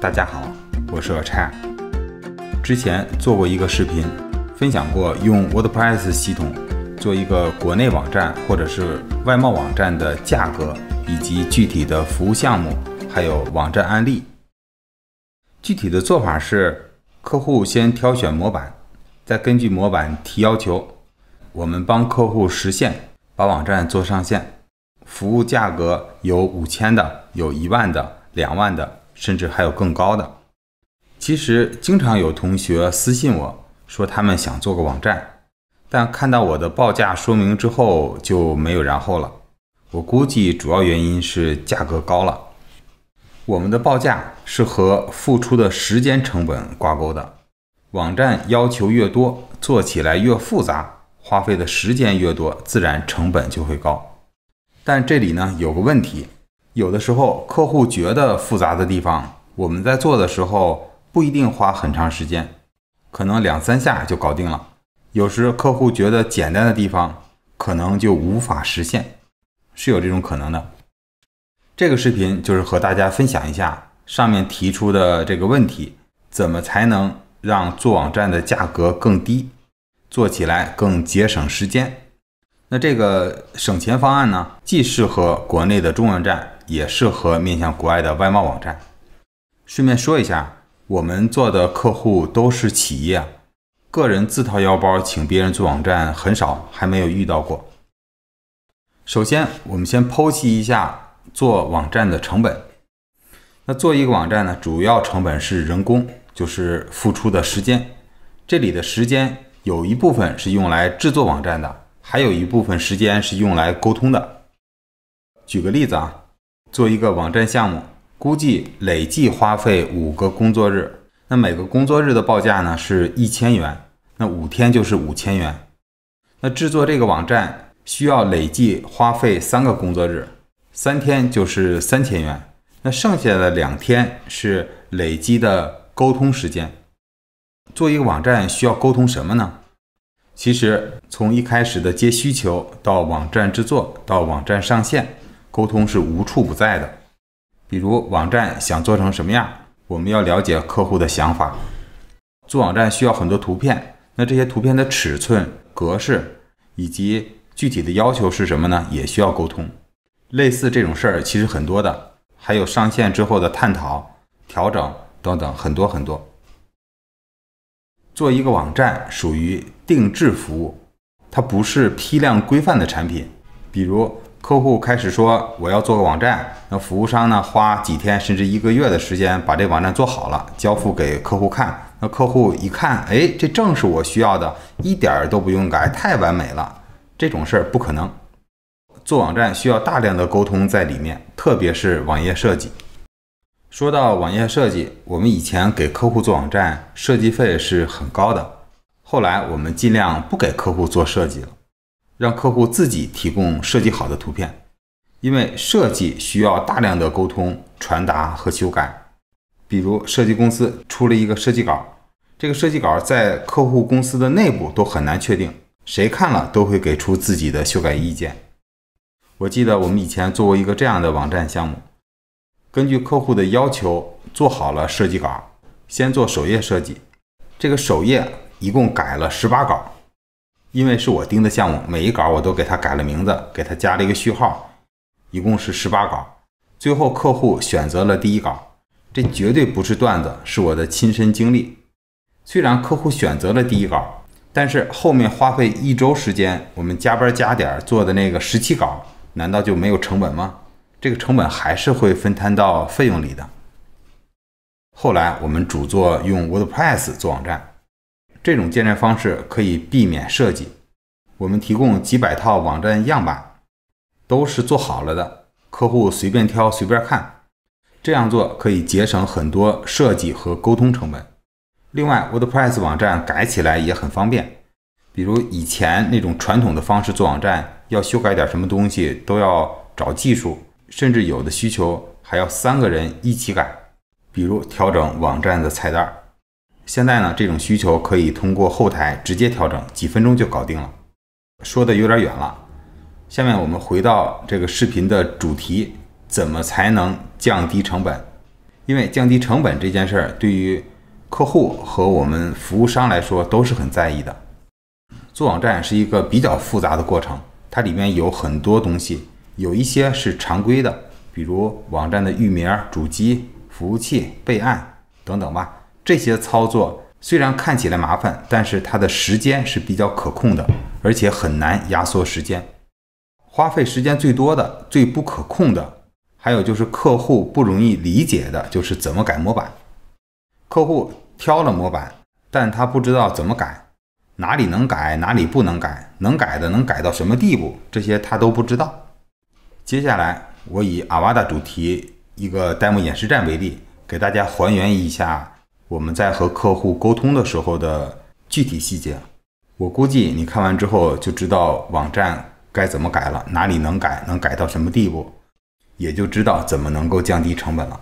大家好，我是阿柴。之前做过一个视频，分享过用 WordPress 系统做一个国内网站或者是外贸网站的价格，以及具体的服务项目，还有网站案例。具体的做法是，客户先挑选模板，再根据模板提要求，我们帮客户实现把网站做上线。服务价格有五千的，有一万的，两万的。甚至还有更高的。其实经常有同学私信我说他们想做个网站，但看到我的报价说明之后就没有然后了。我估计主要原因是价格高了。我们的报价是和付出的时间成本挂钩的。网站要求越多，做起来越复杂，花费的时间越多，自然成本就会高。但这里呢有个问题。有的时候，客户觉得复杂的地方，我们在做的时候不一定花很长时间，可能两三下就搞定了。有时客户觉得简单的地方，可能就无法实现，是有这种可能的。这个视频就是和大家分享一下上面提出的这个问题，怎么才能让做网站的价格更低，做起来更节省时间。那这个省钱方案呢，既适合国内的中文站，也适合面向国外的外贸网站。顺便说一下，我们做的客户都是企业，个人自掏腰包请别人做网站很少，还没有遇到过。首先，我们先剖析一下做网站的成本。那做一个网站呢，主要成本是人工，就是付出的时间。这里的时间有一部分是用来制作网站的。还有一部分时间是用来沟通的。举个例子啊，做一个网站项目，估计累计花费五个工作日，那每个工作日的报价呢是一千元，那五天就是五千元。那制作这个网站需要累计花费三个工作日，三天就是三千元，那剩下的两天是累计的沟通时间。做一个网站需要沟通什么呢？其实，从一开始的接需求到网站制作到网站上线，沟通是无处不在的。比如网站想做成什么样，我们要了解客户的想法。做网站需要很多图片，那这些图片的尺寸、格式以及具体的要求是什么呢？也需要沟通。类似这种事儿其实很多的，还有上线之后的探讨、调整等等，很多很多。做一个网站属于定制服务，它不是批量规范的产品。比如客户开始说我要做个网站，那服务商呢花几天甚至一个月的时间把这网站做好了，交付给客户看。那客户一看，哎，这正是我需要的，一点儿都不用改，太完美了。这种事儿不可能。做网站需要大量的沟通在里面，特别是网页设计。说到网页设计，我们以前给客户做网站设计费是很高的。后来我们尽量不给客户做设计了，让客户自己提供设计好的图片，因为设计需要大量的沟通、传达和修改。比如设计公司出了一个设计稿，这个设计稿在客户公司的内部都很难确定，谁看了都会给出自己的修改意见。我记得我们以前做过一个这样的网站项目。根据客户的要求做好了设计稿，先做首页设计。这个首页一共改了十八稿，因为是我盯的项目，每一稿我都给他改了名字，给他加了一个序号，一共是十八稿。最后客户选择了第一稿，这绝对不是段子，是我的亲身经历。虽然客户选择了第一稿，但是后面花费一周时间，我们加班加点做的那个十七稿，难道就没有成本吗？这个成本还是会分摊到费用里的。后来我们主做用 WordPress 做网站，这种建站方式可以避免设计。我们提供几百套网站样板，都是做好了的，客户随便挑随便看。这样做可以节省很多设计和沟通成本。另外，WordPress 网站改起来也很方便。比如以前那种传统的方式做网站，要修改点什么东西都要找技术。甚至有的需求还要三个人一起改，比如调整网站的菜单。现在呢，这种需求可以通过后台直接调整，几分钟就搞定了。说的有点远了，下面我们回到这个视频的主题：怎么才能降低成本？因为降低成本这件事儿，对于客户和我们服务商来说都是很在意的。做网站是一个比较复杂的过程，它里面有很多东西。有一些是常规的，比如网站的域名、主机、服务器备案等等吧。这些操作虽然看起来麻烦，但是它的时间是比较可控的，而且很难压缩时间。花费时间最多的、最不可控的，还有就是客户不容易理解的，就是怎么改模板。客户挑了模板，但他不知道怎么改，哪里能改，哪里不能改，能改的能改到什么地步，这些他都不知道。接下来，我以阿瓦达主题一个 demo 演示站为例，给大家还原一下我们在和客户沟通的时候的具体细节。我估计你看完之后就知道网站该怎么改了，哪里能改，能改到什么地步，也就知道怎么能够降低成本了。